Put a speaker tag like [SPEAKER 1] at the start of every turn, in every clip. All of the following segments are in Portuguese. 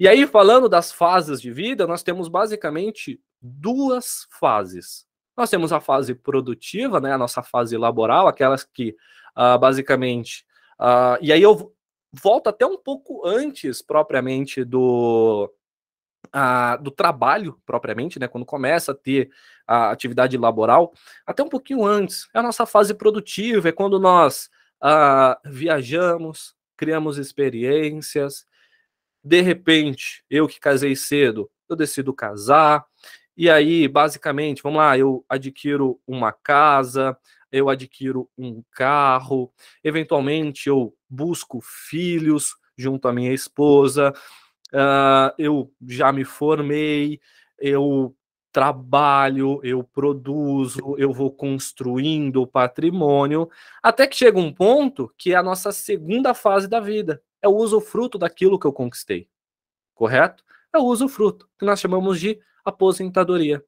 [SPEAKER 1] E aí, falando das fases de vida, nós temos basicamente duas fases. Nós temos a fase produtiva, né, a nossa fase laboral, aquelas que uh, basicamente. Uh, e aí eu volto até um pouco antes, propriamente, do, ah, do trabalho propriamente, né, quando começa a ter a atividade laboral, até um pouquinho antes. É a nossa fase produtiva, é quando nós viajamos, criamos experiências, de repente, eu que casei cedo, eu decido casar. E aí, basicamente, vamos lá, eu adquiro uma casa, eu adquiro um carro, eventualmente eu busco filhos junto à minha esposa, uh, eu já me formei, eu trabalho, eu produzo, eu vou construindo o patrimônio, até que chega um ponto que é a nossa segunda fase da vida, é o usufruto daquilo que eu conquistei. Correto? É o usufruto, que nós chamamos de aposentadoria.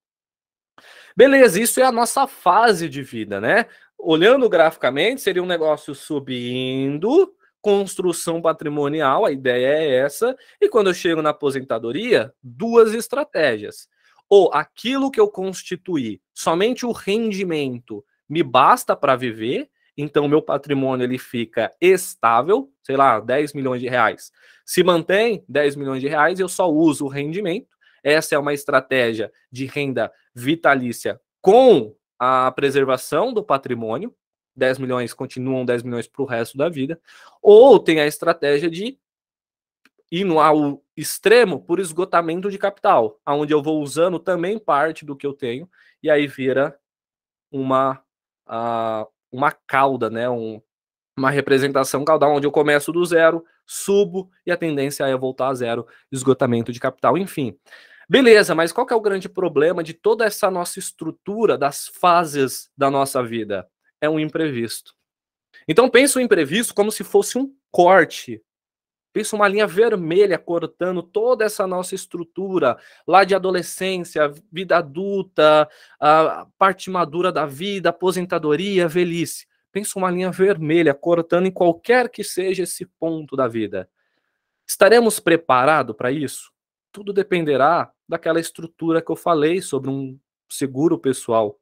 [SPEAKER 1] Beleza, isso é a nossa fase de vida, né? Olhando graficamente, seria um negócio subindo, construção patrimonial, a ideia é essa. E quando eu chego na aposentadoria, duas estratégias. Ou aquilo que eu constituí, somente o rendimento me basta para viver, então meu patrimônio ele fica estável, sei lá, 10 milhões de reais. Se mantém 10 milhões de reais, eu só uso o rendimento. Essa é uma estratégia de renda vitalícia com a preservação do patrimônio. 10 milhões continuam 10 milhões para o resto da vida. Ou tem a estratégia de ir no, ao extremo por esgotamento de capital, onde eu vou usando também parte do que eu tenho, e aí vira uma, uh, uma cauda, né? Um, uma representação caudal onde eu começo do zero, subo e a tendência é voltar a zero, esgotamento de capital, enfim. Beleza, mas qual que é o grande problema de toda essa nossa estrutura das fases da nossa vida? É um imprevisto. Então pensa o imprevisto como se fosse um corte Pensa uma linha vermelha cortando toda essa nossa estrutura lá de adolescência, vida adulta, a parte madura da vida, aposentadoria, velhice. Pensa uma linha vermelha cortando em qualquer que seja esse ponto da vida. Estaremos preparados para isso? Tudo dependerá daquela estrutura que eu falei sobre um seguro pessoal.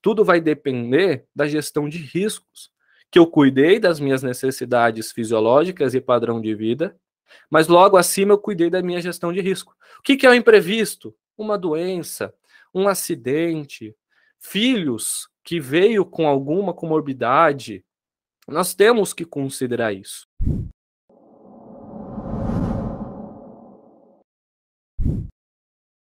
[SPEAKER 1] Tudo vai depender da gestão de riscos que eu cuidei das minhas necessidades fisiológicas e padrão de vida, mas logo acima eu cuidei da minha gestão de risco. O que, que é o imprevisto? Uma doença, um acidente, filhos que veio com alguma comorbidade. Nós temos que considerar isso.